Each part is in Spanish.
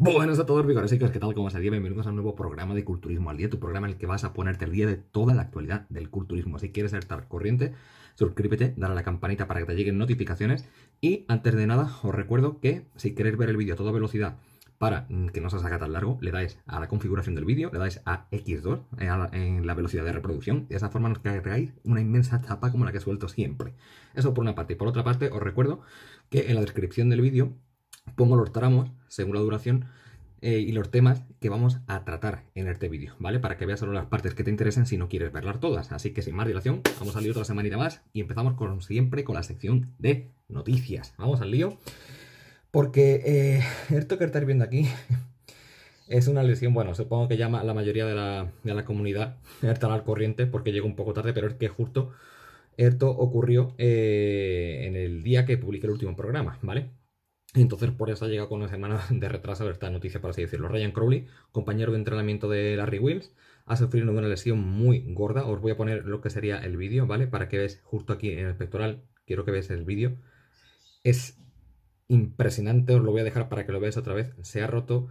Buenas a todos, y ¿qué tal? ¿Cómo estás? Bienvenidos a un nuevo programa de Culturismo al Día, tu programa en el que vas a ponerte al día de toda la actualidad del culturismo. Si quieres estar corriente, suscríbete, dale a la campanita para que te lleguen notificaciones. Y antes de nada, os recuerdo que si queréis ver el vídeo a toda velocidad para mm, que no se haga tan largo, le dais a la configuración del vídeo, le dais a X2 eh, en la, velocidad de reproducción, de esa forma nos cargáis una inmensa tapa como la que suelto siempre. Eso por una parte. Y por otra parte, os recuerdo que en la descripción del vídeo pongo los tramos, según la duración, eh, y los temas que vamos a tratar en este vídeo, ¿vale? Para que veas solo las partes que te interesen si no quieres verlas todas. Así que sin más dilación, vamos al lío otra semanita más y empezamos como siempre con la sección de noticias. Vamos al lío, porque eh, esto que estáis viendo aquí es una lesión, bueno, supongo que llama la mayoría de la, de la comunidad estará al corriente porque llegó un poco tarde, pero es que justo esto ocurrió eh, en el día que publiqué el último programa, ¿vale? Entonces, por eso ha llegado con una semana de retraso esta noticia, para así decirlo. Ryan Crowley, compañero de entrenamiento de Larry Wills, ha sufrido una lesión muy gorda. Os voy a poner lo que sería el vídeo, ¿vale? Para que veáis justo aquí en el pectoral. Quiero que veáis el vídeo. Es impresionante, os lo voy a dejar para que lo veáis otra vez. Se ha roto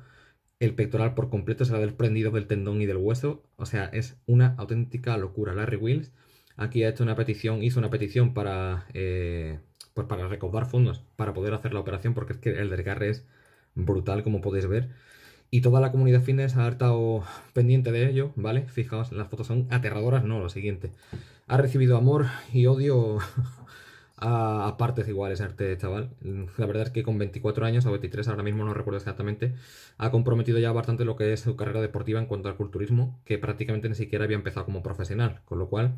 el pectoral por completo, se ha desprendido del tendón y del hueso. O sea, es una auténtica locura. Larry Wills aquí ha hecho una petición, hizo una petición para eh, pues para recaudar fondos, para poder hacer la operación, porque es que el desgarre es brutal, como podéis ver. Y toda la comunidad fitness ha estado pendiente de ello, ¿vale? Fijaos, las fotos son aterradoras, no, lo siguiente. Ha recibido amor y odio a, partes iguales arte chaval. La verdad es que con 24 años o 23, ahora mismo no recuerdo exactamente, ha comprometido ya bastante lo que es su carrera deportiva en cuanto al culturismo, que prácticamente ni siquiera había empezado como profesional. Con lo cual,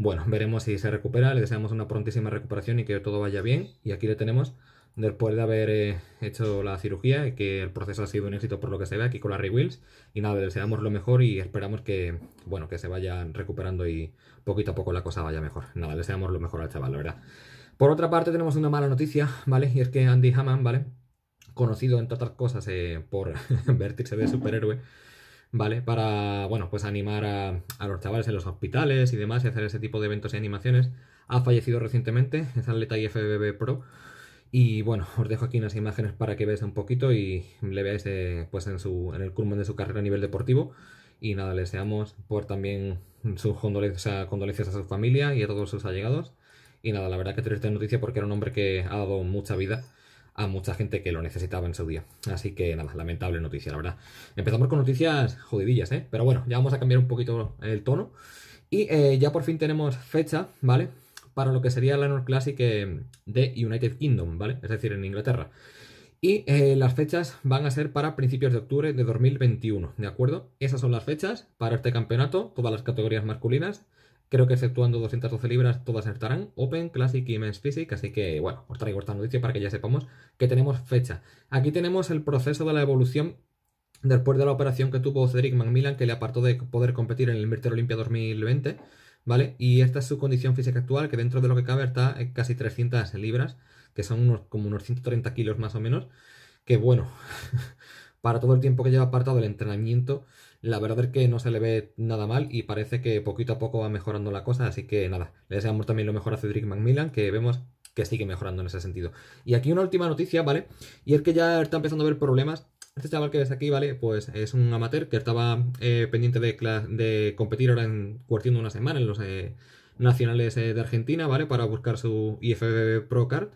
bueno, veremos si se recupera, le deseamos una prontísima recuperación y que todo vaya bien. Y aquí le tenemos después de haber eh, hecho la cirugía y que el proceso ha sido un éxito por lo que se ve aquí con Larry Wills. Y nada, le deseamos lo mejor y esperamos que, bueno, que se vaya recuperando y poquito a poco la cosa vaya mejor. Nada, le deseamos lo mejor al chaval, la verdad. Por otra parte tenemos una mala noticia, ¿vale? Y es que Andy Hammond, ¿vale? Conocido entre otras cosas eh, por se de superhéroe ¿vale? Para, bueno, pues animar a, los chavales en los hospitales y demás y hacer ese tipo de eventos y animaciones. Ha fallecido recientemente, es atleta IFBB Pro. Y bueno, os dejo aquí unas imágenes para que veáis un poquito y le veáis eh, pues en, su, en el culmen de su carrera a nivel deportivo. Y nada, le deseamos por también sus condolencias, a su familia y a todos sus allegados. Y nada, la verdad que triste noticia porque era un hombre que ha dado mucha vida a mucha gente que lo necesitaba en su día. Así que nada, lamentable noticia, la verdad. Empezamos con noticias jodidillas, ¿eh? Pero bueno, ya vamos a cambiar un poquito el tono. Y eh, ya por fin tenemos fecha, ¿vale? Para lo que sería la North Classic eh, de United Kingdom, ¿vale? Es decir, en Inglaterra. Y eh, las fechas van a ser para principios de octubre de 2021, ¿de acuerdo? Esas son las fechas para este campeonato, todas las categorías masculinas. Creo que exceptuando 212 libras todas estarán, Open, Classic y Men's Physique, así que bueno, os traigo esta noticia para que ya sepamos que tenemos fecha. Aquí tenemos el proceso de la evolución después de la operación que tuvo Cedric Macmillan que le apartó de poder competir en el Mirter Olimpia 2020, ¿vale? Y esta es su condición física actual, que dentro de lo que cabe está en casi 300 libras, que son unos, como unos 130 kilos más o menos, que bueno... para todo el tiempo que lleva apartado el entrenamiento, la verdad es que no se le ve nada mal y parece que poquito a poco va mejorando la cosa, así que nada, le deseamos también lo mejor a Cedric Macmillan, que vemos que sigue mejorando en ese sentido. Y aquí una última noticia, ¿vale? Y es que ya está empezando a ver problemas. Este chaval que ves aquí, ¿vale? Pues es un amateur que estaba eh, pendiente de, competir ahora en cuartiendo una semana en los eh, nacionales eh, de Argentina, ¿vale? Para buscar su IFBB Pro Card.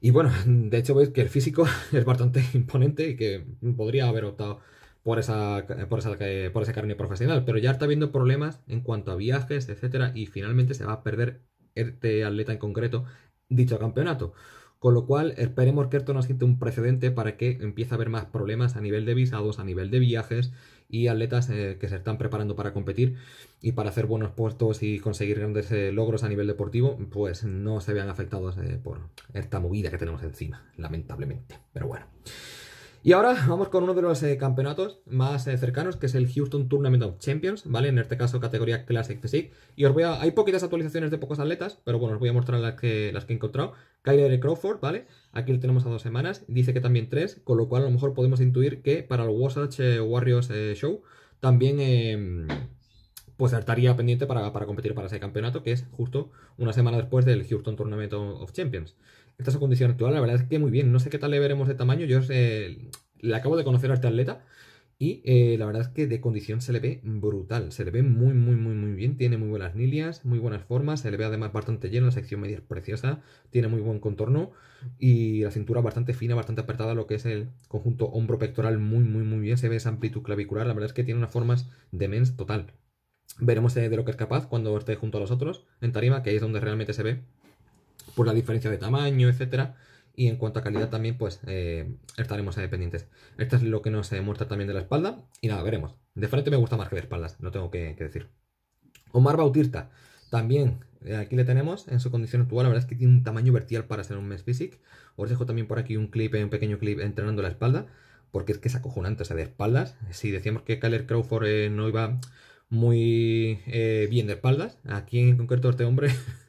Y bueno, de hecho veis que el físico es bastante imponente y que podría haber optado por esa, por esa, eh, por carne profesional, pero ya está habiendo problemas en cuanto a viajes, etcétera, y finalmente se va a perder este atleta en concreto dicho campeonato. Con lo cual, esperemos que esto no siente un precedente para que empiece a haber más problemas a nivel de visados, a nivel de viajes y atletas eh, que se están preparando para competir y para hacer buenos puestos y conseguir grandes eh, logros a nivel deportivo, pues no se vean afectados eh, por esta movida que tenemos encima, lamentablemente. Pero bueno. Y ahora vamos con uno de los eh, campeonatos más eh, cercanos, que es el Houston Tournament of Champions, ¿vale? En este caso, categoría Classic Physique. Y os voy a. Hay poquitas actualizaciones de pocos atletas, pero bueno, os voy a mostrar las que, las que he encontrado. Kyler Crawford, ¿vale? Aquí lo tenemos a dos semanas. Dice que también tres, con lo cual a lo mejor podemos intuir que para el Wasatch eh, Warriors Show también. Em, pues estaría pendiente para, para competir para ese campeonato, que es justo una semana después del Houston Tournament of Champions esta es su condición actual, la verdad es que muy bien. No sé qué tal le veremos de tamaño, yo eh, le acabo de conocer a este atleta y eh, la verdad es que de condición se le ve brutal, se le ve muy, muy, muy, muy bien. Tiene muy buenas nilias, muy buenas formas, se le ve además bastante lleno, la sección media es preciosa, tiene muy buen contorno y la cintura bastante fina, bastante apretada, lo que es el conjunto hombro-pectoral muy, muy, muy bien. Se ve esa amplitud clavicular, la verdad es que tiene unas formas de mens total. Veremos eh, de lo que es capaz cuando esté junto a los otros en tarima, que ahí es donde realmente se ve por la diferencia de tamaño, etcétera. Y en cuanto a calidad también, pues eh, estaremos ahí pendientes. Esto es lo que nos eh, muestra también de la espalda. Y nada, veremos. De frente me gusta más que de espaldas, no tengo que, decir. Omar Bautista, también eh, aquí le tenemos en su condición actual. La verdad es que tiene un tamaño vertical para ser un mes físico. Os dejo también por aquí un clip, un pequeño clip entrenando la espalda. Porque es que es acojonante, o sea, de espaldas. Si decíamos que Kyler Crawford no iba muy bien de espaldas, aquí en concreto este hombre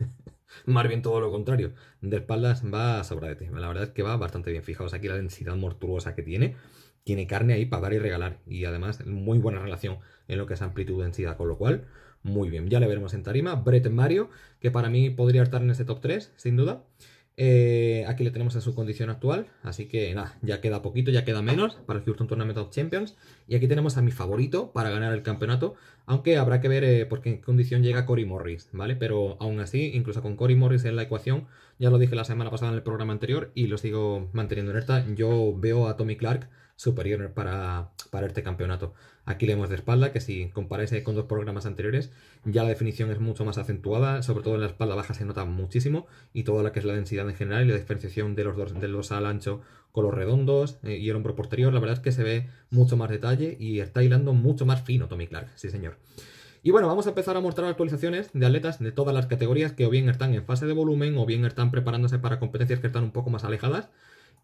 más bien todo lo contrario. De espaldas va a sobradete. La verdad es que va bastante bien. Fijaos aquí la densidad mortuosa que tiene. Tiene carne ahí para dar y regalar. Y además, muy buena relación en lo que es amplitud-densidad. Con lo cual, muy bien. Ya le veremos en tarima. Brett Mario, que para mí podría estar en este top 3, sin duda. Eh, aquí le tenemos a su condición actual, así que nada, ya queda poquito, ya queda menos para el Houston Tournament of Champions. Y aquí tenemos a mi favorito para ganar el campeonato, aunque habrá que ver eh, por qué condición llega Cory Morris, ¿vale? Pero aún así, incluso con Cory Morris en la ecuación, ya lo dije la semana pasada en el programa anterior y lo sigo manteniendo en esta, yo veo a Tommy Clark superior para, este campeonato. Aquí leemos de espalda que si comparáis con dos programas anteriores, ya la definición es mucho más acentuada, sobre todo en la espalda baja se nota muchísimo y toda la que es la densidad en general y la diferenciación de los dos del ancho con los redondos eh, y el hombro posterior, la verdad es que se ve mucho más detalle y está hilando mucho más fino Tommy Clark, sí señor. Y bueno, vamos a empezar a mostrar actualizaciones de atletas de todas las categorías que o bien están en fase de volumen o bien están preparándose para competencias que están un poco más alejadas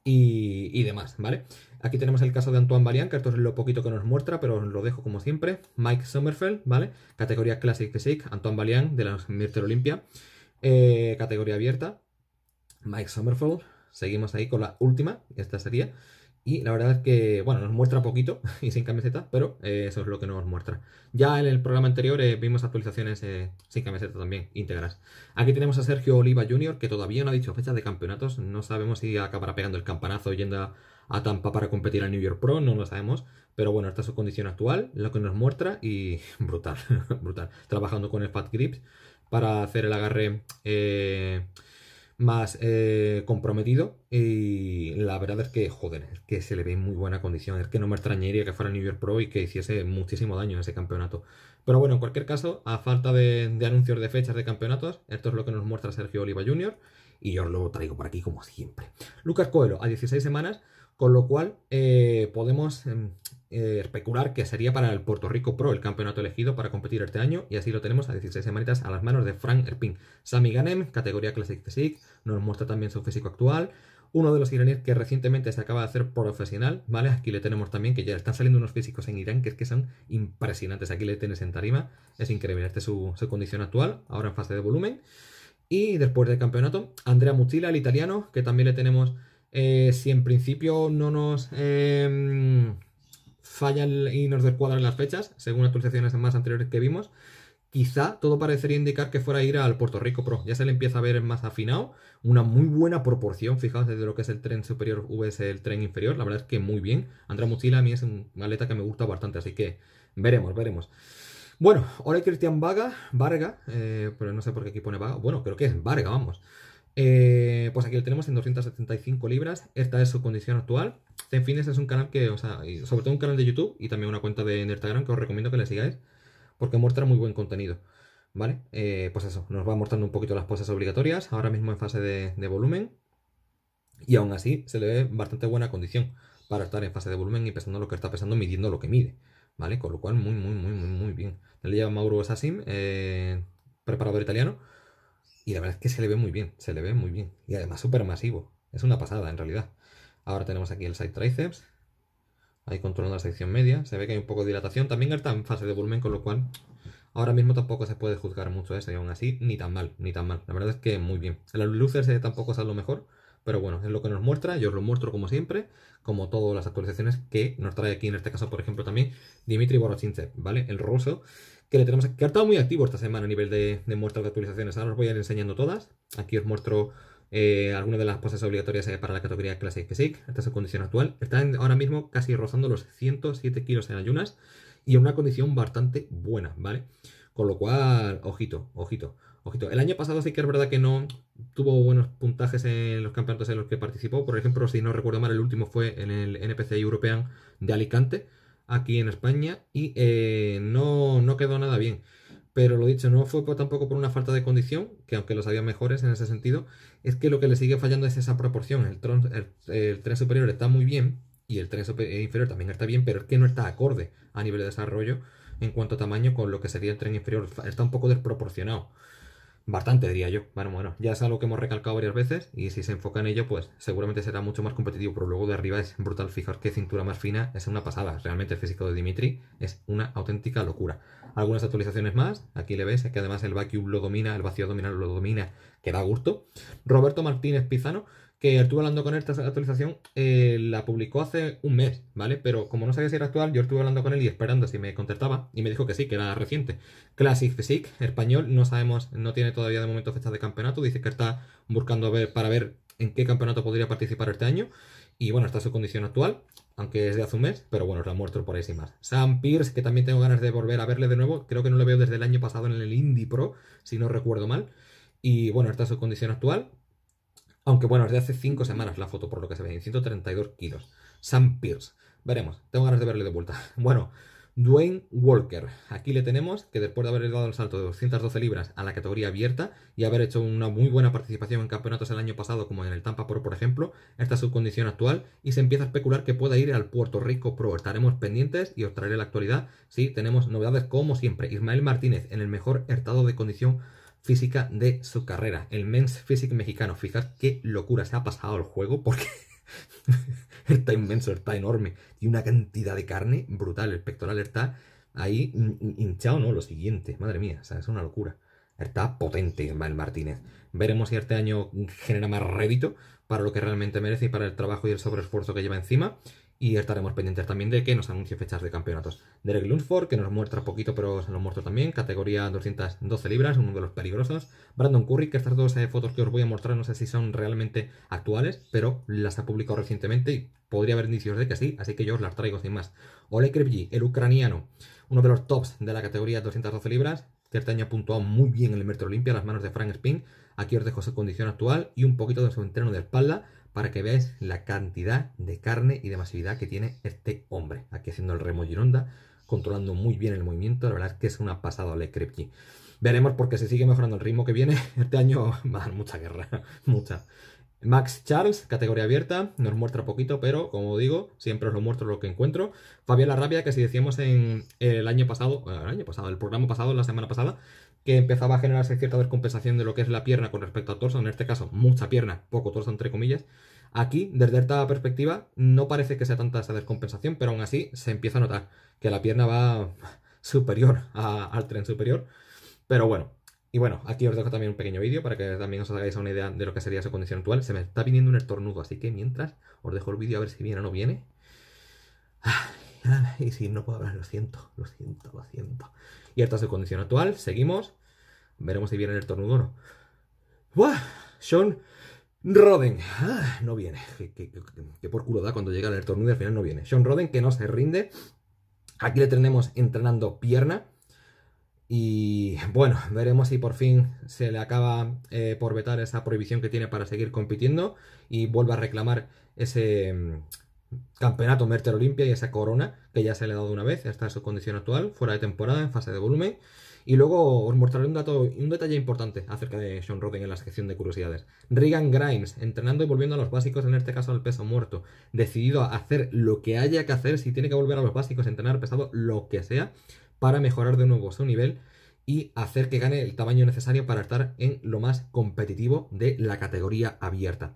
y, demás, ¿vale? Aquí tenemos el caso de Antoine Valiant, que esto es lo poquito que nos muestra, pero lo dejo como siempre. Mike Sommerfeld, ¿vale? Categoría Classic Physique, Antoine Valiant de la Mister Olimpia. Eh, categoría abierta, Mike Sommerfeld. Seguimos ahí con la última, esta sería. Y la verdad es que, bueno, nos muestra poquito y sin camiseta, pero eh, eso es lo que nos muestra. Ya en el programa anterior eh, vimos actualizaciones eh, sin camiseta también, íntegras. Aquí tenemos a Sergio Oliva Jr., que todavía no ha dicho fecha de campeonatos. No sabemos si acabará pegando el campanazo yendo a, a Tampa para competir al New York Pro, no lo sabemos. Pero bueno, esta es su condición actual, lo que nos muestra y brutal, brutal. Trabajando con el Fat Grips para hacer el agarre más eh, comprometido y la verdad es que, joder, es que se le ve en muy buena condición. Es que no me extrañaría que fuera New York Pro y que hiciese muchísimo daño en ese campeonato. Pero bueno, en cualquier caso, a falta de, anuncios de fechas de campeonatos, esto es lo que nos muestra Sergio Oliva Jr. y yo os lo traigo por aquí como siempre. Lucas Coelho, a 16 semanas, con lo cual eh, podemos... Em, eh, especular que sería para el Puerto Rico Pro el campeonato elegido para competir este año y así lo tenemos a 16 semanitas a las manos de Frank Erpin. Sami Ganem, categoría Classic Physique, nos muestra también su físico actual. Uno de los iraníes que recientemente se acaba de hacer profesional, ¿vale? Aquí le tenemos también, que ya están saliendo unos físicos en Irán que es que son impresionantes. Aquí le tienes en tarima, es increíble. esta es su, condición actual, ahora en fase de volumen. Y después del campeonato, Andrea Mucila el italiano, que también le tenemos, eh, si en principio no nos... Em, falla y nos descuadran las fechas, según actualizaciones más anteriores que vimos, quizá todo parecería indicar que fuera a ir al Puerto Rico Pro. Ya se le empieza a ver más afinado, una muy buena proporción, fijaos, desde lo que es el tren superior vs el tren inferior, la verdad es que muy bien. Andra Mochila a mí es una aleta que me gusta bastante, así que veremos, veremos. Bueno, ahora Cristian Vaga, Varga, eh, pero no sé por qué aquí pone Vaga, bueno, creo que es Varga, vamos. Eh, pues aquí lo tenemos en 275 libras, esta es su condición actual. Este, en es un canal que, o sea, sobre todo un canal de YouTube y también una cuenta de Instagram que os recomiendo que le sigáis porque muestra muy buen contenido. ¿Vale? Eh, pues eso, nos va mostrando un poquito las poses obligatorias, ahora mismo en fase de, volumen. Y aún así se le ve bastante buena condición para estar en fase de volumen y pensando lo que está pensando, midiendo lo que mide. ¿Vale? Con lo cual, muy, muy, muy, muy, muy bien. Le llama Mauro Sassim, eh, preparador italiano. Y la verdad es que se le ve muy bien, se le ve muy bien. Y además súper masivo. Es una pasada, en realidad. Ahora tenemos aquí el side triceps, ahí controlando la sección media. Se ve que hay un poco de dilatación. También está en fase de volumen, con lo cual ahora mismo tampoco se puede juzgar mucho eso. Y aún así, ni tan mal, ni tan mal. La verdad es que muy bien. El luces eh, tampoco es lo mejor, pero bueno, es lo que nos muestra. Yo os lo muestro como siempre, como todas las actualizaciones que nos trae aquí, en este caso, por ejemplo, también Dimitri Borochinchev, ¿vale? El ruso, que le tenemos que ha estado muy activo esta semana a nivel de, de muestras de actualizaciones. Ahora os voy a ir enseñando todas. Aquí os muestro eh, algunas de las poses obligatorias para la categoría Classic Physique, esta es su condición actual. Está ahora mismo casi rozando los 107 kilos en ayunas y en una condición bastante buena, ¿vale? Con lo cual, ojito, ojito, ojito. El año pasado sí que es verdad que no tuvo buenos puntajes en los campeonatos en los que participó. Por ejemplo, si no recuerdo mal, el último fue en el NPC European de Alicante, aquí en España, y eh, no, no quedó nada bien pero lo dicho, no fue tampoco por una falta de condición, que aunque los había mejores en ese sentido, es que lo que le sigue fallando es esa proporción. El, el, tren superior está muy bien y el tren eh, inferior también está bien, pero es que no está acorde a nivel de desarrollo en cuanto a tamaño con lo que sería el tren inferior. Está un poco desproporcionado. Bastante, diría yo. Bueno, bueno, ya es algo que hemos recalcado varias veces y si se enfoca en ello, pues seguramente será mucho más competitivo, pero luego de arriba es brutal. Fijar qué cintura más fina es una pasada. Realmente el físico de Dimitri es una auténtica locura. Algunas actualizaciones más, aquí le ves que además el vacuum lo domina, el vacío abdominal lo domina, que da gusto. Roberto Martínez Pizano que estuve hablando con él esta actualización, eh, la publicó hace un mes, ¿vale? Pero como no sabía si era actual, yo estuve hablando con él y esperando si me contactaba y me dijo que sí, que era reciente. Classic Physique, español, no sabemos, no tiene todavía de momento fecha de campeonato, dice que está buscando ver para ver en qué campeonato podría participar este año. Y bueno, está su condición actual, aunque es de hace un mes, pero bueno, os la muestro por ahí sin más. Sam Pierce, que también tengo ganas de volver a verle de nuevo, creo que no lo veo desde el año pasado en el Indie Pro, si no recuerdo mal. Y bueno, está su condición actual, aunque bueno, de hace 5 semanas la foto, por lo que se ve, en 132 kilos. Sam Pierce. Veremos, tengo ganas de verle de vuelta. Bueno, Dwayne Walker. Aquí le tenemos, que después de haber dado el salto de 212 libras a la categoría abierta y haber hecho una muy buena participación en campeonatos el año pasado, como en el Tampa Pro, por ejemplo, esta es su condición actual y se empieza a especular que pueda ir al Puerto Rico Pro. Estaremos pendientes y os traeré la actualidad. Sí, tenemos novedades como siempre. Ismael Martínez, en el mejor estado de condición física de su carrera, el Men's Physique mexicano. Fijaos qué locura se ha pasado el juego porque está inmenso, está enorme. Y una cantidad de carne brutal. El pectoral está ahí hinchado, ¿no? Lo siguiente, madre mía, sea, es una locura. Está potente el Martínez. Veremos si este año genera más rédito para lo que realmente merece y para el trabajo y el sobreesfuerzo que lleva encima. Y estaremos pendientes también de que nos anuncie fechas de campeonatos. Derek Lunsford, que nos muestra poquito, pero se lo muestra también. Categoría 212 libras, uno de los peligrosos. Brandon Curry, que estas dos eh, fotos que os voy a mostrar no sé si son realmente actuales, pero las ha publicado recientemente y podría haber indicios de que sí, así que yo os las traigo sin más. Ole Krivji, el ucraniano, uno de los tops de la categoría 212 libras, que este ha puntuado muy bien en el Metro Olimpia, las manos de Frank Spin. Aquí os dejo su condición actual y un poquito de su entreno de espalda para que veáis la cantidad de carne y de masividad que tiene este hombre. Aquí haciendo el remo Gironda, controlando muy bien el movimiento, la verdad es que es una pasada Le Kripke. Veremos porque se sigue mejorando el ritmo que viene. Este año va a dar mucha guerra, mucha. Max Charles, categoría abierta, nos muestra poquito, pero como digo, siempre os lo muestro lo que encuentro. Fabiola Rabia, que si decíamos en el año pasado, el año pasado, el programa pasado, la semana pasada, que empezaba a generarse cierta descompensación de lo que es la pierna con respecto al torso, en este caso mucha pierna, poco torso entre comillas. Aquí, desde esta perspectiva, no parece que sea tanta esa descompensación, pero aún así se empieza a notar que la pierna va superior al tren superior. Pero bueno, y bueno, aquí os dejo también un pequeño vídeo para que también os hagáis una idea de lo que sería su condición actual. Se me está viniendo un estornudo, así que mientras os dejo el vídeo a ver si viene o no viene. Y si no puedo hablar, lo siento, lo siento, lo siento. Y es de condición actual, seguimos. Veremos si viene el tornudo o no. ¡Buah! Sean Roden. Ah, no viene. Que, por culo da cuando llega el tornudo y al final no viene. Sean Roden que no se rinde. Aquí le tenemos entrenando pierna. Y bueno, veremos si por fin se le acaba eh, por vetar esa prohibición que tiene para seguir compitiendo y vuelva a reclamar ese, campeonato Merter Olimpia y esa corona que ya se le ha dado una vez, Esta es su condición actual, fuera de temporada, en fase de volumen. Y luego os mostraré un, dato, un detalle importante acerca de Sean Roden en la sección de curiosidades. Regan Grimes, entrenando y volviendo a los básicos, en este caso al peso muerto, decidido a hacer lo que haya que hacer, si tiene que volver a los básicos, entrenar pesado, lo que sea, para mejorar de nuevo su nivel y hacer que gane el tamaño necesario para estar en lo más competitivo de la categoría abierta.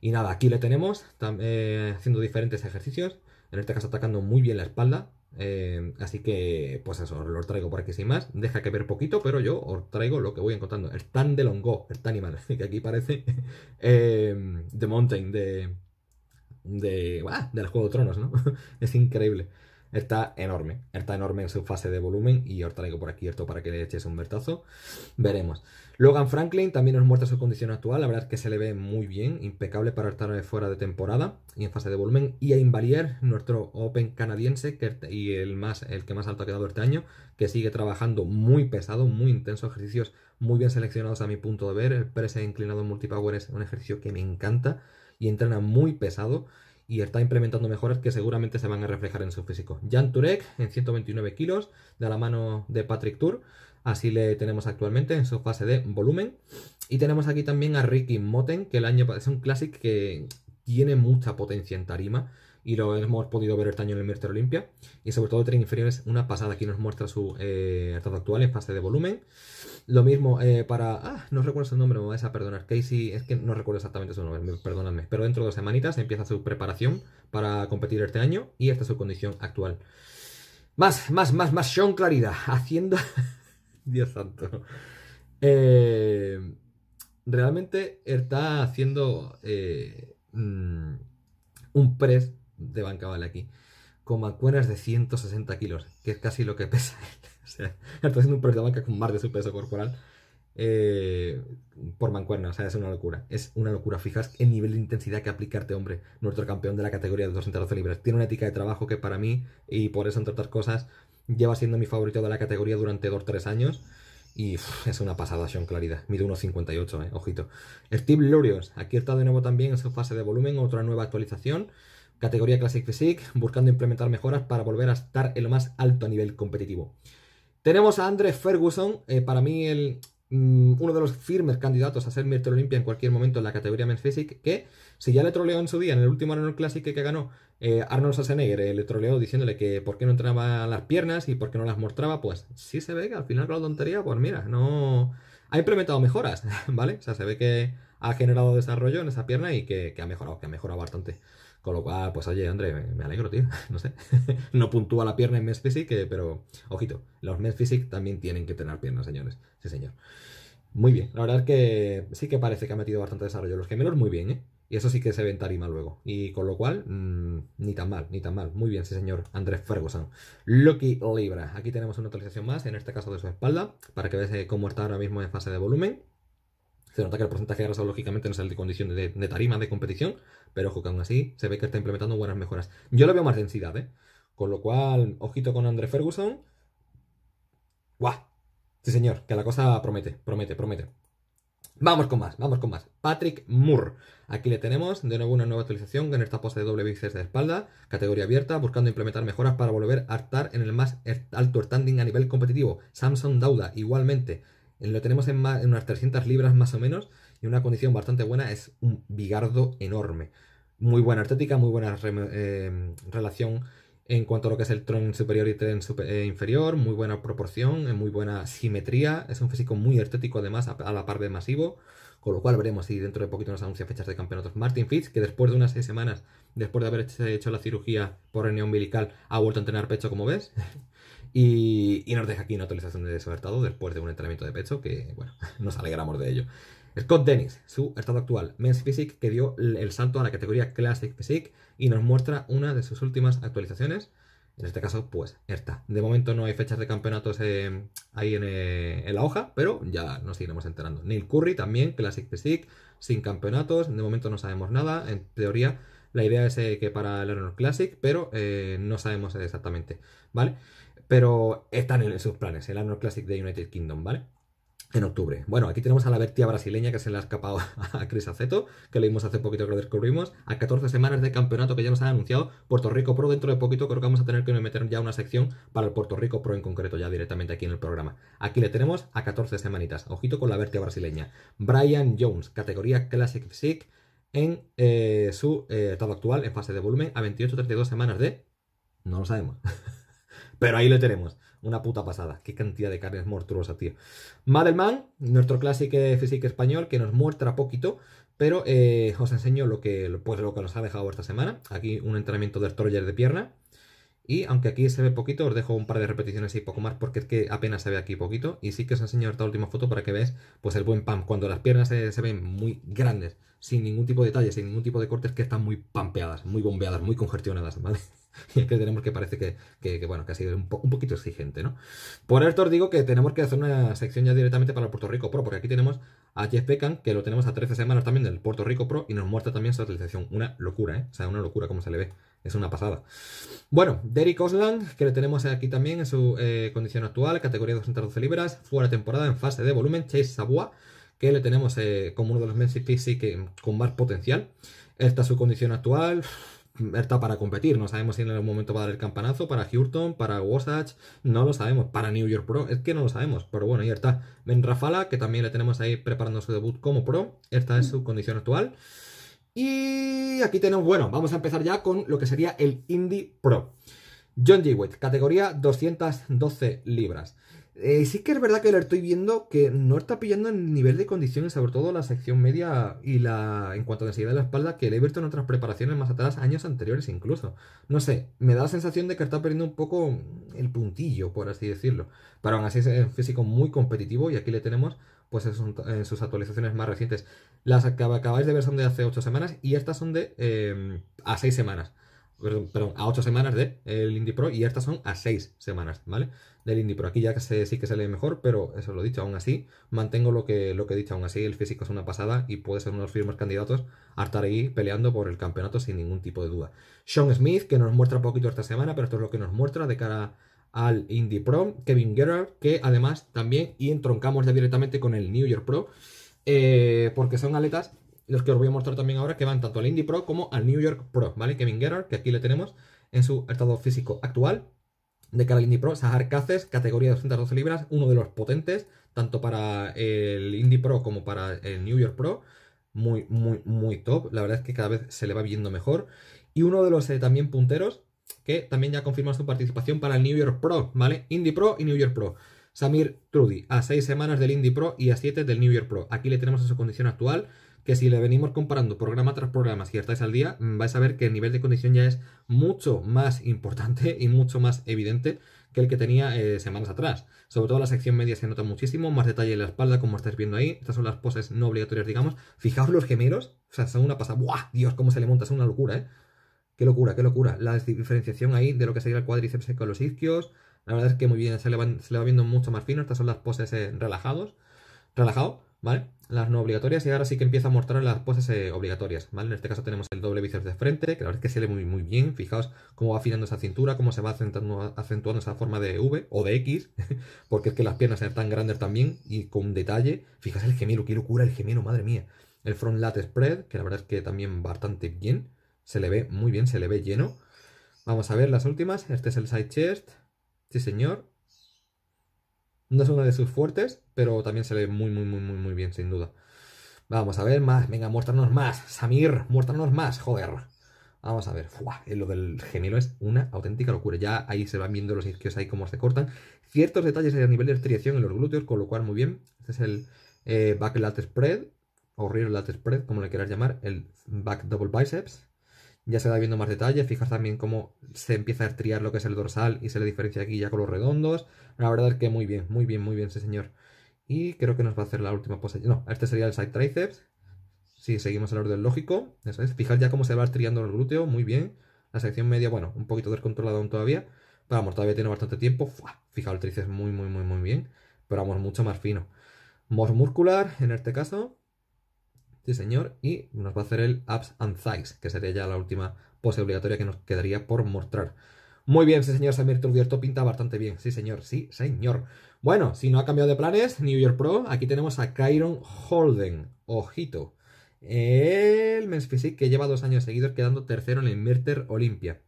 Y nada, aquí le tenemos eh, haciendo diferentes ejercicios, en este caso atacando muy bien la espalda. Eh, así que, pues eso, os lo traigo por aquí sin más. Deja que ver poquito, pero yo os traigo lo que voy encontrando. El tan de Longo, el tan animal, que aquí parece eh, The Mountain de. de. Ah, del Juego de Tronos, ¿no? es increíble. Está enorme, está enorme en su fase de volumen y os traigo por aquí esto para que le echéis un vertazo. Veremos. Logan Franklin también nos muestra su condición actual, la verdad es que se le ve muy bien, impecable para estar fuera de temporada y en fase de volumen. Y a Invalier, nuestro Open canadiense que, este, y el, más, el que más alto ha quedado este año, que sigue trabajando muy pesado, muy intenso, ejercicios muy bien seleccionados a mi punto de ver. El press inclinado multipower es un ejercicio que me encanta y entrena muy pesado y está implementando mejoras que seguramente se van a reflejar en su físico. Jan Turek en 129 kilos, de la mano de Patrick Tour. Así le tenemos actualmente en su fase de volumen. Y tenemos aquí también a Ricky Moten, que el año es un clásico que tiene mucha potencia en tarima. Y lo hemos podido ver este año en el Mister Olimpia. Y sobre todo tren Inferior es una pasada. Aquí nos muestra su eh, estado actual en fase de volumen. Lo mismo eh, para... Ah, no recuerdo su nombre, me vais a perdonar. Casey, es que no recuerdo exactamente su nombre, perdonadme. Pero dentro de dos semanitas empieza su preparación para competir este año. Y esta es su condición actual. Más, más, más, más Sean Claridad Haciendo... Dios santo. Eh, realmente está haciendo eh, mm, un press de banca vale aquí con mancuernas de 160 kilos, que es casi lo que pesa él. O sea, está haciendo un press de banca con más de su peso corporal eh, por mancuerna. O sea, es una locura. Es una locura. fijas el nivel de intensidad que aplicarte, este hombre. Nuestro campeón de la categoría de 212 libras. Tiene una ética de trabajo que para mí, y por eso, entre otras cosas, lleva siendo mi favorito de la categoría durante 2-3 años. Y es una pasada, Sean Claridad. Mide 1,58, eh, ojito. Steve Lurios, aquí está de nuevo también en su fase de volumen, otra nueva actualización. Categoría Classic Physique, buscando implementar mejoras para volver a estar en lo más alto a nivel competitivo. Tenemos a Andrés Ferguson, eh, para mí el, Mm, uno de los firmes candidatos a ser miércoles Olimpia en cualquier momento en la categoría Men's Physique, que si ya le troleó en su día, en el último Arnold Classic que ganó, eh, Arnold Schwarzenegger eh, le troleó diciéndole que por qué no entraba las piernas y por qué no las mostraba, pues sí se ve que al final con la tontería, pues mira, no... Ha implementado mejoras, ¿vale? O sea, se ve que ha generado desarrollo en esa pierna y que, que ha mejorado, que ha mejorado bastante. Con lo cual, pues oye, André, me alegro, tío. No sé. no puntúa la pierna en mes Physique, pero ojito, los mes Physics también tienen que tener piernas, señores. Sí, señor. Muy bien. La verdad es que sí que parece que ha metido bastante desarrollo. Los gemelos, muy bien, ¿eh? Y eso sí que se ve en luego. Y con lo cual, mm, ni tan mal, ni tan mal. Muy bien, sí, señor Andrés Ferguson. Lucky Libra. Aquí tenemos una actualización más, en este caso de su espalda, para que veas cómo está ahora mismo en fase de volumen. Se nota que el porcentaje de arrasado, lógicamente no es el de condición de, tarima, de competición, pero ojo que aún así se ve que está implementando buenas mejoras. Yo lo veo más densidad, ¿eh? Con lo cual, ojito con André Ferguson. ¡Guau! Sí, señor, que la cosa promete, promete, promete. Vamos con más, vamos con más. Patrick Moore. Aquí le tenemos de nuevo una nueva actualización en esta pose de doble bíceps de espalda, categoría abierta, buscando implementar mejoras para volver a estar en el más alto standing a nivel competitivo. Samsung Dauda, igualmente. Eh, lo tenemos en, unas 300 libras más o menos y una condición bastante buena. Es un bigardo enorme. Muy buena estética, muy buena eh, relación en cuanto a lo que es el tron superior y tren eh, inferior. Muy buena proporción, muy buena simetría. Es un físico muy estético además a, la par de masivo con lo cual veremos si dentro de poquito nos anuncia fechas de campeonatos. Martin Fitz, que después de unas seis semanas, después de haber hecho la cirugía por reunión umbilical, ha vuelto a entrenar pecho, como ves. Y, nos deja aquí una actualización de su estado después de un entrenamiento de pecho que, bueno, nos alegramos de ello. Scott Dennis, su estado actual, Men's Physique, que dio el salto a la categoría Classic Physique y nos muestra una de sus últimas actualizaciones. En este caso, pues, esta De momento no hay fechas de campeonatos eh, ahí eh, en, la hoja, pero ya nos iremos enterando. Neil Curry también, Classic Physique, sin campeonatos. De momento no sabemos nada. En teoría, la idea es eh, que para el Honor Classic, pero no sabemos exactamente, ¿vale? vale pero están en sus planes, el Annual Classic de United Kingdom, ¿vale? En octubre. Bueno, aquí tenemos a la vertia brasileña que se le ha escapado a Chris Aceto, que lo leímos hace poquito que lo descubrimos. A 14 semanas de campeonato que ya nos han anunciado Puerto Rico Pro. Dentro de poquito creo que vamos a tener que meter ya una sección para el Puerto Rico Pro en concreto, ya directamente aquí en el programa. Aquí le tenemos a 14 semanitas. Ojito con la vertia brasileña. Brian Jones, categoría Classic Physique en eh, su eh, estado actual en fase de volumen a 28-32 semanas de... No lo sabemos. Pero ahí lo tenemos. Una puta pasada. Qué cantidad de carnes es tío. Madelman, nuestro clásico física español, que nos muestra poquito. Pero eh, os enseño lo que, pues, lo que nos ha dejado esta semana. Aquí un entrenamiento de troller de pierna. Y aunque aquí se ve poquito, os dejo un par de repeticiones y poco más porque es que apenas se ve aquí poquito. Y sí que os enseño esta última foto para que veáis pues, el buen pam. Cuando las piernas se, ven muy grandes, sin ningún tipo de detalle, sin ningún tipo de cortes, que están muy pampeadas, muy bombeadas, muy congestionadas, ¿vale? y es que tenemos que parece que, bueno, que ha sido un, poquito exigente, ¿no? Por esto os digo que tenemos que hacer una sección ya directamente para el Puerto Rico Pro, porque aquí tenemos a Jeff Beckham, que lo tenemos a 13 semanas también del Puerto Rico Pro, y nos muestra también su actualización. Una locura, ¿eh? O sea, una locura como se le ve. Es una pasada. Bueno, Derek Osland, que le tenemos aquí también en su eh, condición actual, categoría 212 libras, fuera temporada en fase de volumen. Chase Sabua, que le tenemos eh, como uno de los Messi que, con más potencial. Esta es su condición actual está para competir. No sabemos si en algún momento va a dar el campanazo para Hurton, para Wasatch, no lo sabemos. Para New York Pro, es que no lo sabemos. Pero bueno, y está Ben Rafala, que también le tenemos ahí preparando su debut como pro. Esta es su condición actual. Y aquí tenemos, bueno, vamos a empezar ya con lo que sería el Indie Pro. John White, categoría 212 libras. Eh, sí que es verdad que lo estoy viendo que no está pillando el nivel de condiciones, sobre todo la sección media y la en cuanto a densidad de la espalda, que le he visto en otras preparaciones más atrás, años anteriores incluso. No sé, me da la sensación de que está perdiendo un poco el puntillo, por así decirlo. Pero aún así es un físico muy competitivo y aquí le tenemos pues en sus, actualizaciones más recientes. Las que acabáis de ver son de hace 8 semanas y estas son de eh, a 6 semanas perdón, a 8 semanas del el Indie Pro y estas son a 6 semanas, ¿vale? Del Indie Pro. Aquí ya que sí que se lee mejor, pero eso lo he dicho, aún así mantengo lo que, lo que he dicho, aún así el físico es una pasada y puede ser uno de los firmes candidatos a estar ahí peleando por el campeonato sin ningún tipo de duda. Sean Smith, que nos muestra poquito esta semana, pero esto es lo que nos muestra de cara al Indie Pro. Kevin Gerard, que además también, y entroncamos ya directamente con el New York Pro, eh, porque son aletas los que os voy a mostrar también ahora, que van tanto al Indie Pro como al New York Pro, ¿vale? Kevin Gerard, que aquí le tenemos en su estado físico actual. De cara al Indie Pro, Sahar Cáceres, categoría 212 libras, uno de los potentes, tanto para el Indie Pro como para el New York Pro. Muy, muy, muy top. La verdad es que cada vez se le va viendo mejor. Y uno de los eh, también punteros, que también ya ha confirmado su participación para el New York Pro, ¿vale? Indie Pro y New York Pro. Samir Trudy, a seis semanas del Indie Pro y a siete del New York Pro. Aquí le tenemos en su condición actual que si le venimos comparando programa tras programa, si estáis al día, mm, vais a ver que el nivel de condición ya es mucho más importante y mucho más evidente que el que tenía eh, semanas atrás. Sobre todo la sección media se nota muchísimo, más detalle en la espalda, como estáis viendo ahí. Estas son las poses no obligatorias, digamos. Fijaos los gemelos, o sea, son una pasada. ¡Buah! Dios, cómo se le monta, es una locura, ¿eh? Qué locura, qué locura. La diferenciación ahí de lo que sería el cuádriceps con los isquios. La verdad es que muy bien, se le, va, se le va viendo mucho más fino. Estas son las poses eh, relajados, relajado, ¿vale? Las no obligatorias y ahora sí que empieza a mostrar las poses eh, obligatorias, ¿vale? En este caso tenemos el doble bíceps de frente, que la verdad es que se ve muy, muy bien. Fijaos cómo va afinando esa cintura, cómo se va acentuando, esa forma de V o de X, porque es que las piernas eran tan grandes también y con detalle. Fijaos el gemelo, qué locura el gemelo, madre mía. El front lat spread, que la verdad es que también bastante bien. Se le ve muy bien, se le ve lleno. Vamos a ver las últimas. Este es el side chest. Sí, señor. No es uno de sus fuertes, pero también se ve muy, muy, muy, muy, muy bien, sin duda. Vamos a ver más. Venga, muéstranos más. Samir, muéstranos más, joder. Vamos a ver. Eh, lo del gemelo es una auténtica locura. Ya ahí se van viendo los isquios ahí cómo se cortan. Ciertos detalles a nivel de estriación en los glúteos, con lo cual muy bien. Este es el eh, back lat spread o rear lat spread, como le quieras llamar, el back double biceps ya se va viendo más detalle, fijar también cómo se empieza a estriar lo que es el dorsal y se le diferencia aquí ya con los redondos. La verdad es que muy bien, muy bien, muy bien ese señor. Y creo que nos va a hacer la última pose. No, este sería el side triceps. Si seguimos el orden lógico, eso es. Fijar ya cómo se va estriando el glúteo, muy bien. La sección media, bueno, un poquito descontrolada aún todavía. Pero vamos, todavía tiene bastante tiempo. Fua, el tríceps muy, muy, muy, muy bien. Pero vamos, mucho más fino. Mos muscular, en este caso. Sí, este señor. Y nos va a hacer el Apps and Thighs, que sería ya la última pose obligatoria que nos quedaría por mostrar. Muy bien, sí, señor. Samir Turbierto pinta bastante bien. Sí, señor. Sí, señor. Bueno, si no ha cambiado de planes, New York Pro, aquí tenemos a Kyron Holden. Ojito. El Men's Physique que lleva dos años seguidos quedando tercero en el Merter Olympia.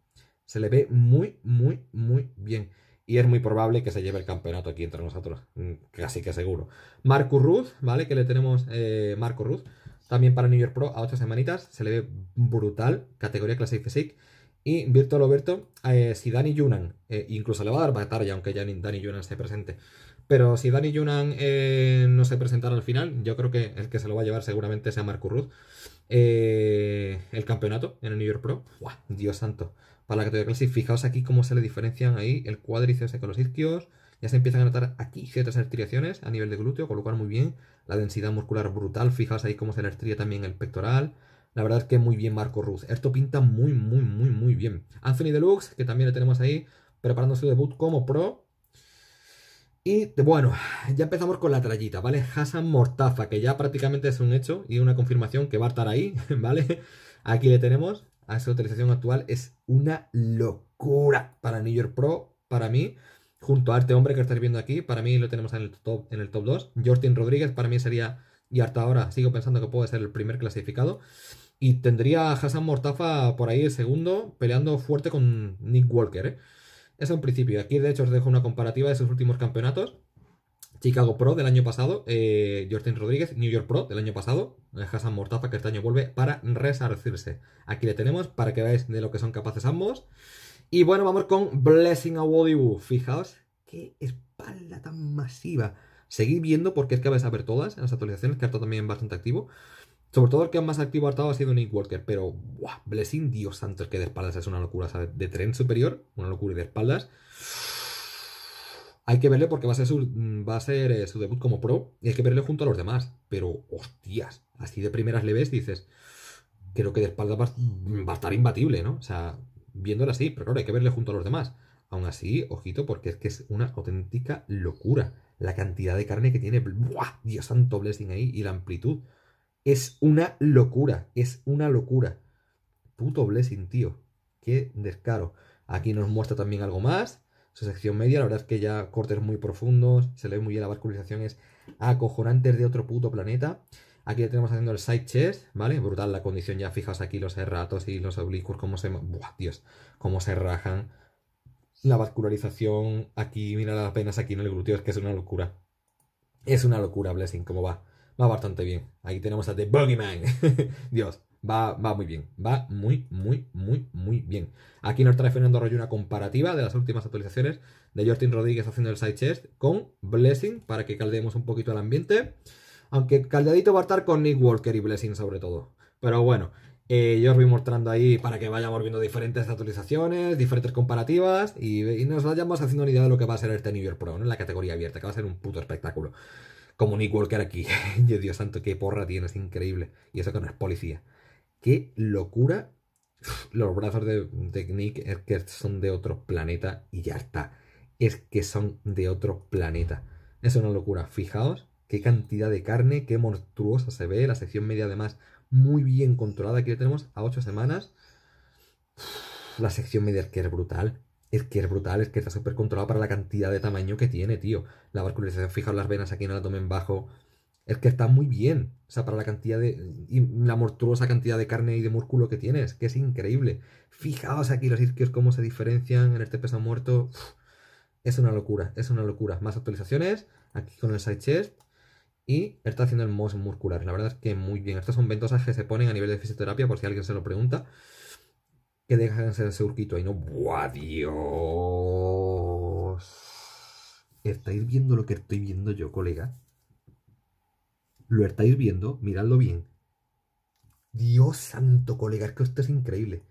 Se le ve muy, muy, muy bien. Y es muy probable que se lleve el campeonato aquí entre nosotros. Mm, casi que seguro. Marco Ruz, ¿vale? Que le tenemos. Eh, Marco Ruz. También para New York Pro a ocho semanitas, se le ve brutal, categoría clase Y Virtual Alberto, eh, si Dani Yunan, eh, incluso le va a dar batalla, aunque ya Dani Yunan se presente. Pero si Dani Yunan eh, no se presentara al final, yo creo que el que se lo va a llevar seguramente sea Marco Ruth. el campeonato en el New York Pro. ¡guau! Dios santo. Para la categoría clase, fijaos aquí cómo se le diferencian ahí el cuádriceps con los isquios ya se empiezan a notar aquí ciertas estriaciones a nivel de glúteo, con lo cual muy bien. La densidad muscular brutal, fijaos ahí cómo se le estría también el pectoral. La verdad es que muy bien Marco Ruz. Esto pinta muy, muy, muy, muy bien. Anthony Deluxe, que también le tenemos ahí, preparando su debut como pro. Y bueno, ya empezamos con la trayita, ¿vale? Hassan Mortaza, que ya prácticamente es un hecho y una confirmación que va a estar ahí, ¿vale? Aquí le tenemos. A su utilización actual es una locura para New York Pro, para mí junto a este hombre que estáis viendo aquí, para mí lo tenemos en el top, en el top 2. Jortin Rodríguez para mí sería, y hasta ahora sigo pensando que puede ser el primer clasificado. Y tendría a Hassan Mortafa por ahí el segundo, peleando fuerte con Nick Walker. ¿eh? es un principio. Aquí de hecho os dejo una comparativa de sus últimos campeonatos. Chicago Pro del año pasado, eh, Rodríguez, New York Pro del año pasado, eh, Hassan Mortafa que este año vuelve para resarcirse. Aquí le tenemos para que veáis de lo que son capaces ambos. Y bueno, vamos con Blessing a Wadibu. Fijaos qué espalda tan masiva. Seguid viendo porque es que vais a ver todas en las actualizaciones, que harto también bastante activo. Sobre todo el que más activo ha ha sido Nick Walker, pero Blessing, Dios santo, es que de espaldas es una locura, De tren superior, una locura y de espaldas. Hay que verle porque va a ser su, va a ser eh, su debut como pro y hay que verle junto a los demás. Pero, hostias, así de primeras le ves, dices, creo que de espaldas va, va a estar imbatible, ¿no? O sea, viéndola así, pero claro, hay que verle junto a los demás. Aún así, ojito, porque es que es una auténtica locura la cantidad de carne que tiene. ¡Buah! Dios santo, blessing ahí y la amplitud. Es una locura, es una locura. Puto blessing, tío. Qué descaro. Aquí nos muestra también algo más. Su sección media, la verdad es que ya cortes muy profundos, se le ve muy bien la vascularización, es acojonantes de otro puto planeta. Aquí tenemos haciendo el side chest, ¿vale? Brutal la condición, ya fijaos aquí los erratos y los oblicuos, cómo se... Buah, Dios, cómo se rajan. La vascularización, aquí, mira apenas penas aquí en el glúteo, es que es una locura. Es una locura, Blessing, cómo va. Va bastante bien. Aquí tenemos a The Man. Dios, va, va muy bien. Va muy, muy, muy, muy bien. Aquí nos trae Fernando Arroyo una comparativa de las últimas actualizaciones de Jortin Rodríguez haciendo el side chest con Blessing para que caldeemos un poquito el ambiente. Aunque caldadito va a estar con Nick Walker y Blessing sobre todo. Pero bueno, eh, yo os voy mostrando ahí para que vayamos viendo diferentes actualizaciones, diferentes comparativas y, nos vayamos haciendo una idea de lo que va a ser este New Year Pro ¿no? en la categoría abierta, que va a ser un puto espectáculo. Como Nick Walker aquí. Dios santo, qué porra tienes, increíble. Y eso que no es policía. Qué locura. Los brazos de, de Nick es que son de otro planeta y ya está. Es que son de otro planeta. Es una locura. Fijaos Qué cantidad de carne, qué monstruosa se ve. La sección media, además, muy bien controlada. Aquí la tenemos a 8 semanas. La sección media es que es brutal. Es que es brutal, es que está súper controlada para la cantidad de tamaño que tiene, tío. La vascularización, fijaos las venas aquí en el abdomen bajo. Es que está muy bien. O sea, para la cantidad de. Y la monstruosa cantidad de carne y de músculo que tienes, que es increíble. Fijaos aquí los isquios, cómo se diferencian en este peso muerto. es una locura, es una locura. Más actualizaciones. Aquí con el side chest y está haciendo el MOS muscular. La verdad es que muy bien. Estas son ventosas que se ponen a nivel de fisioterapia, por si alguien se lo pregunta. Que dejan ser ese urquito ahí, ¿no? ¡Buah, Dios! ¿Estáis viendo lo que estoy viendo yo, colega? ¿Lo estáis viendo? Miradlo bien. Dios santo, colega, es que esto es increíble.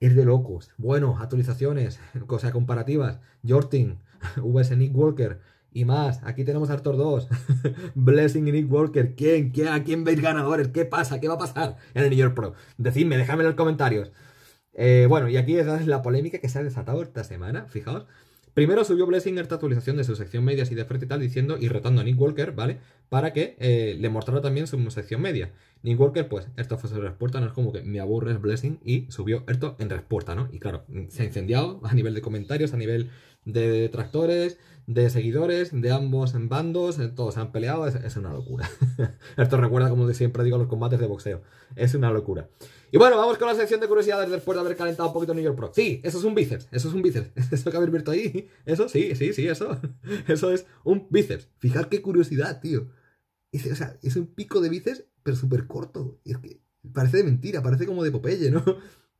Es de locos. Bueno, actualizaciones, cosas comparativas. Jortin, VS Nick Walker, y más. Aquí tenemos a Arthur 2, Blessing y Nick Walker. ¿Quién? ¿Qué? ¿A quién veis ganadores? ¿Qué pasa? ¿Qué va a pasar en el New York Pro? Decidme, dejadme en los comentarios. Eh, bueno, y aquí es la polémica que se ha desatado esta semana, fijaos. Primero subió Blessing esta actualización de su sección media así de frente y tal, diciendo y retando a Nick Walker, ¿vale? Para que eh, le mostrara también su sección media. Nick Walker, pues, esto fue su respuesta, no es como que me aburres Blessing y subió esto en respuesta, ¿no? Y claro, se ha incendiado a nivel de comentarios, a nivel de detractores, de seguidores de ambos en bandos, eh, todos han peleado, es, una locura. Esto recuerda, como siempre digo, los combates de boxeo. Es una locura. Y bueno, vamos con la sección de curiosidades después de haber calentado un poquito New York Pro. Sí, eso es un bíceps, eso es un bíceps. Eso que habéis visto ahí, eso sí, sí, sí, eso. Eso es un bíceps. Fijad qué curiosidad, tío. Es, o sea, es un pico de bíceps, pero súper corto. Es que parece de mentira, parece como de Popeye, ¿no?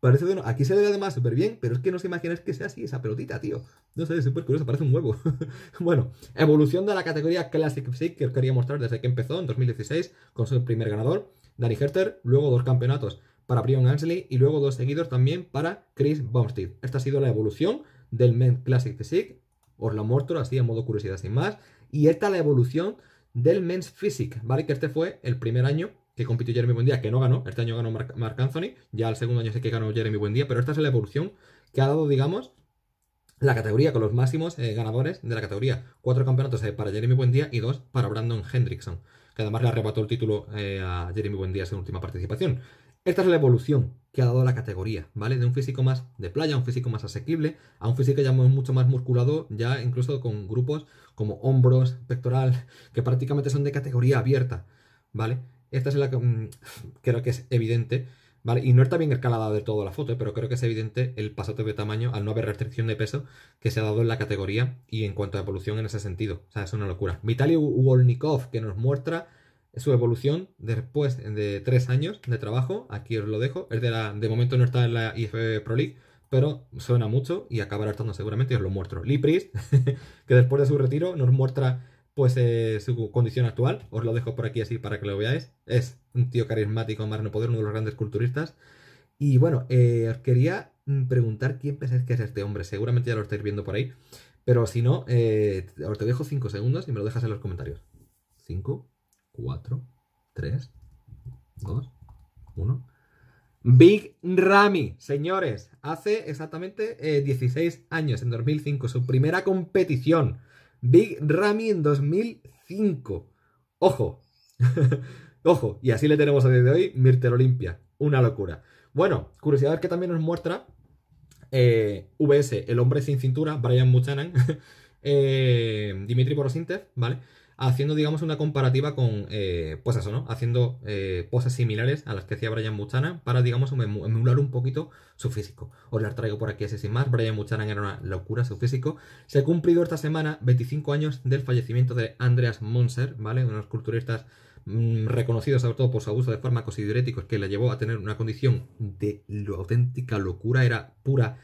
Parece bueno, aquí se le ve además súper bien, pero es que no se imaginas que sea así esa pelotita, tío. No sé, es súper curioso, parece un huevo. bueno, evolución de la categoría Classic Physique que os quería mostrar desde que empezó en 2016 con su primer ganador, Danny Herter, luego dos campeonatos para Brian Ansley y luego dos seguidos también para Chris Bumstead. Esta ha sido la evolución del Men's Classic Physique, os la muestro así a modo curiosidad sin más, y esta la evolución del Men's Physique, ¿vale? Que este fue el primer año que compitió Jeremy Buendía, que no ganó, este año ganó Mark Anthony, ya el segundo año sé que ganó Jeremy Buendía, pero esta es la evolución que ha dado, digamos, la categoría con los máximos eh, ganadores de la categoría. Cuatro campeonatos eh, para Jeremy Buendía y dos para Brandon Hendrickson, que además le arrebató el título eh, a Jeremy Buendía en su última participación. Esta es la evolución que ha dado la categoría, ¿vale? De un físico más de playa, un físico más asequible, a un físico ya mucho más musculado, ya incluso con grupos como hombros, pectoral, que prácticamente son de categoría abierta, ¿vale? Esta es la que mm, creo que es evidente, ¿vale? Y no está bien escalada de todo la foto, ¿eh? pero creo que es evidente el pasote de tamaño al no haber restricción de peso que se ha dado en la categoría y en cuanto a evolución en ese sentido. O sea, es una locura. Vitaly Wolnikov, que nos muestra su evolución después de tres años de trabajo. Aquí os lo dejo. Es de, la, de momento no está en la IF Pro League, pero suena mucho y acabará estando seguramente os lo muestro. Lipris, que después de su retiro nos muestra pues eh, su condición actual, os lo dejo por aquí así para que lo veáis, es un tío carismático, más no poder, uno de los grandes culturistas. Y bueno, eh, os quería mm, preguntar quién pensáis que es este hombre, seguramente ya lo estáis viendo por ahí, pero si no, eh, os te dejo 5 segundos y me lo dejas en los comentarios. 5, 4, 3, 2, 1. Big Ramy, señores, hace exactamente 16 eh, años, en 2005, su primera competición. Big Ramy en 2005. Ojo, ojo, y así le tenemos a día de hoy Mirtel Olimpia. Una locura. Bueno, curiosidad que también nos muestra eh, VS, el hombre sin cintura, Brian Muchanan eh, Dimitri Porosintev, ¿vale? haciendo, digamos, una comparativa con, eh, pues eso, ¿no? Haciendo eh, poses similares a las que hacía Brian Buchanan para, digamos, emular un poquito su físico. Os las traigo por aquí así sin más. Brian Buchanan era una locura su físico. Se ha cumplido esta semana 25 años del fallecimiento de Andreas Monser, ¿vale? Unos culturistas mm, reconocidos sobre todo por su abuso de fármacos y diuréticos que le llevó a tener una condición de auténtica locura, era pura,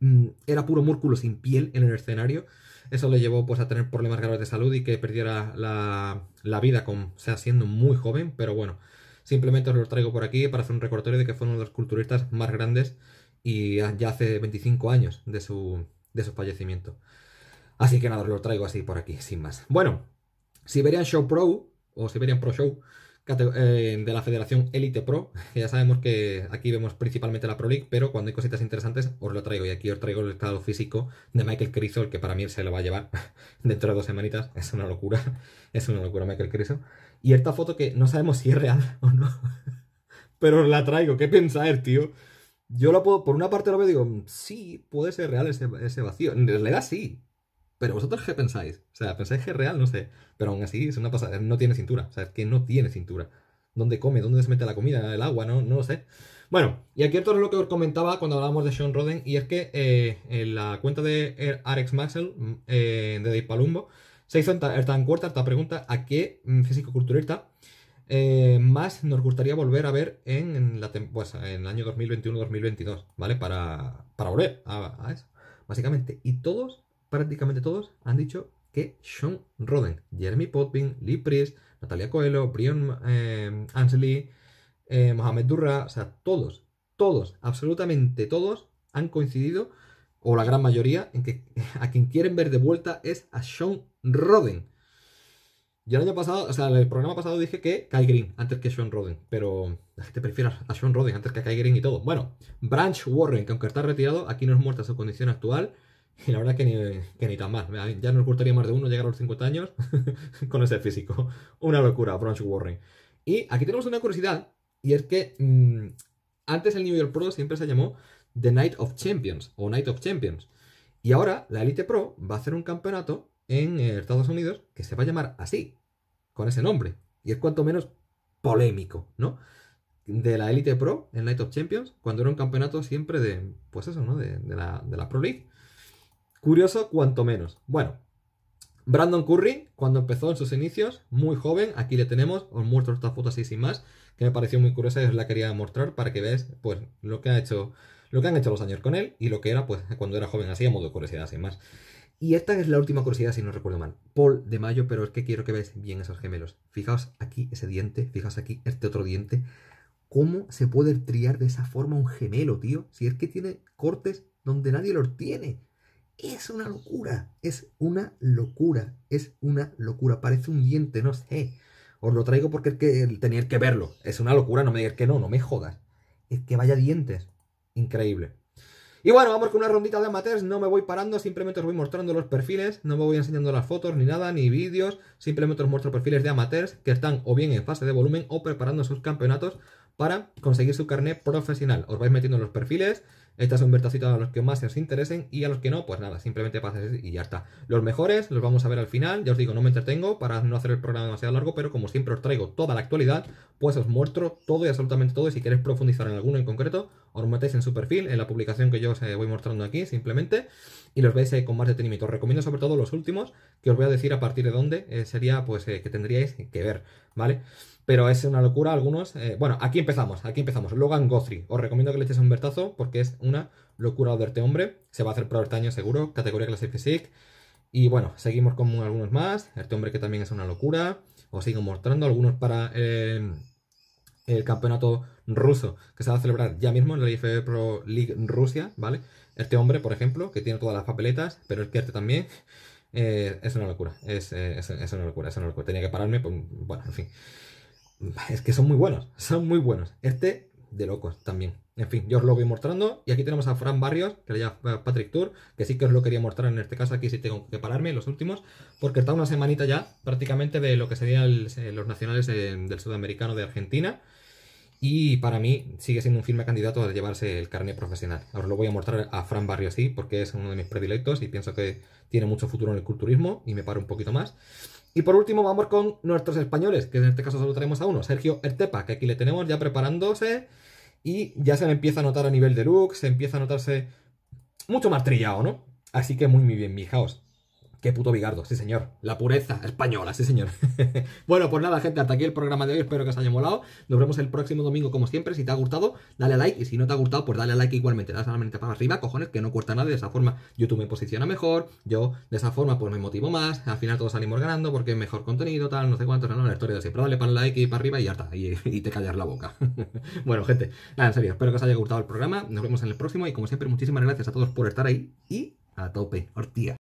mm, era puro músculo sin piel en el escenario. Eso le llevó pues a tener problemas graves de salud y que perdiera la, vida, siendo muy joven, pero bueno, simplemente os lo traigo por aquí para hacer un recordatorio de que fue uno de los culturistas más grandes y ya hace 25 años de su, de su fallecimiento. Así que nada, os lo traigo así por aquí, sin más. Bueno, Siberian Show Pro o Siberian Pro Show eh, de la Federación Elite Pro, que ya sabemos que aquí vemos principalmente la Pro League, pero cuando hay cositas interesantes os lo traigo. Y aquí os traigo el estado físico de Michael Criso, que para mí se lo va a llevar dentro de dos semanitas. Es una locura, es una locura Michael Criso. Y esta foto que no sabemos si es real o no, pero os la traigo. ¿Qué pensar tío? Yo la puedo, por una parte lo veo y digo, mm, sí, puede ser real ese, ese vacío. En realidad sí, pero vosotros qué pensáis? O sea, ¿pensáis que es real? No sé. Pero aún así es una pasada. No tiene cintura. O sea, es que no tiene cintura. ¿Dónde come? ¿Dónde se mete la comida? ¿El agua? No, no lo sé. Bueno, y aquí esto es lo que os comentaba cuando hablábamos de Sean Roden. Y es que eh, en la cuenta de Arex Maxwell, mm, eh, de de Palumbo, se hizo tan corta esta pregunta a qué mm, físico-culturista eh, más nos gustaría volver a ver en, la pues, en el año 2021-2022, ¿vale? Para, para volver a, eso, básicamente. Y todos prácticamente todos han dicho que Sean Roden, Jeremy Potvin, Lee Priest, Natalia Coelho, Brian eh, Ansley, eh, Mohamed Durra, o sea, todos, todos, absolutamente todos han coincidido, o la gran mayoría, en que a quien quieren ver de vuelta es a Sean Roden. Yo el año pasado, o sea, el programa pasado dije que Kai Green antes que Sean Roden, pero la gente prefiere a Sean Roden antes que a Kai Green y todo. Bueno, Branch Warren, que aunque está retirado, aquí no es muerta su condición actual. Y la verdad que ni, que ni tan mal. Ya nos gustaría más de uno llegar a los 50 años con ese físico. Una locura, Bronch Warren. Y aquí tenemos una curiosidad, y es que mm, antes el New York Pro siempre se llamó The Night of Champions o Night of Champions. Y ahora la Elite Pro va a hacer un campeonato en eh, Estados Unidos que se va a llamar así, con ese nombre. Y es cuanto menos polémico, ¿no? De la Elite Pro, el Night of Champions, cuando era un campeonato siempre de, pues eso, ¿no? De, de, la, de la Pro League. Curioso cuanto menos. Bueno, Brandon Curry, cuando empezó en sus inicios, muy joven, aquí le tenemos, os muestro esta foto así sin más, que me pareció muy curiosa y os la quería mostrar para que veáis pues, lo que ha hecho, lo que han hecho los años con él y lo que era pues cuando era joven, así a modo de curiosidad sin más. Y esta es la última curiosidad, si no recuerdo mal. Paul de Mayo, pero es que quiero que veáis bien esos gemelos. Fijaos aquí ese diente, fijaos aquí este otro diente. ¿Cómo se puede triar de esa forma un gemelo, tío? Si es que tiene cortes donde nadie los tiene. Es una locura, es una locura, es una locura. Parece un diente, no sé. Os lo traigo porque es que tenéis que verlo. Es una locura, no me digas que no, no me jodas. Es que vaya dientes. Increíble. Y bueno, vamos con una rondita de amateurs. No me voy parando, simplemente os voy mostrando los perfiles. No me voy enseñando las fotos ni nada, ni vídeos. Simplemente os muestro perfiles de amateurs que están o bien en fase de volumen o preparando sus campeonatos para conseguir su carnet profesional. Os vais metiendo los perfiles estas son vertacitos a los que más se os interesen y a los que no, pues nada, simplemente pases y ya está. Los mejores los vamos a ver al final, ya os digo, no me entretengo para no hacer el programa demasiado largo, pero como siempre os traigo toda la actualidad, pues os muestro todo y absolutamente todo y si queréis profundizar en alguno en concreto, os metéis en su perfil, en la publicación que yo os eh, voy mostrando aquí, simplemente, y los veis eh, con más detenimiento. Os recomiendo sobre todo los últimos, que os voy a decir a partir de dónde eh, sería, pues, que tendríais que ver, ¿vale? Pero es una locura, algunos. Eh, bueno, aquí empezamos, aquí empezamos. Logan Guthrie. Os recomiendo que le echéis un vertazo porque es una locura de este hombre. Se va a hacer pro este seguro, categoría clase Physique. Y bueno, seguimos con algunos más. Este hombre que también es una locura. Os sigo mostrando algunos para eh, el campeonato ruso que se va a celebrar ya mismo en la IFE Pro League Rusia, ¿vale? Este hombre, por ejemplo, que tiene todas las papeletas, pero el que también. Eh, es una locura, es, es, una locura, es una locura. Tenía que pararme, pues, bueno, en fin es que son muy buenos, son muy buenos. Este, de locos también. En fin, yo os lo voy mostrando. Y aquí tenemos a Fran Barrios, que le llama Patrick Tour, que sí que os lo quería mostrar en este caso. Aquí sí tengo que pararme, los últimos, porque está una semanita ya prácticamente de lo que serían los nacionales eh, del sudamericano de Argentina. Y para mí sigue siendo un firme candidato a llevarse el carnet profesional. Ahora lo voy a mostrar a Fran Barrio así, porque es uno de mis predilectos y pienso que tiene mucho futuro en el culturismo y me paro un poquito más. Y por último vamos con nuestros españoles, que en este caso solo a uno, Sergio Ertepa, que aquí le tenemos ya preparándose y ya se le empieza a notar a nivel de look, se empieza a notarse mucho más trillado, ¿no? Así que muy, muy bien, mijaos. Qué puto bigardo, sí señor. La pureza española, sí señor. bueno, pues nada, gente, hasta aquí el programa de hoy. Espero que os haya molado. Nos vemos el próximo domingo, como siempre. Si te ha gustado, dale a like. Y si no te ha gustado, pues dale a like igualmente. Dale solamente para arriba, cojones, que no cuesta nada. De esa forma, YouTube me posiciona mejor. Yo, de esa forma, pues me motivo más. Al final todos salimos ganando porque mejor contenido, tal, no sé cuánto. No, no. la historia de siempre. Dale para el like y para arriba y ya está. Y, te callas la boca. bueno, gente, nada, en serio. Espero que os haya gustado el programa. Nos vemos en el próximo. Y como siempre, muchísimas gracias a todos por estar ahí. Y a tope, Ortía.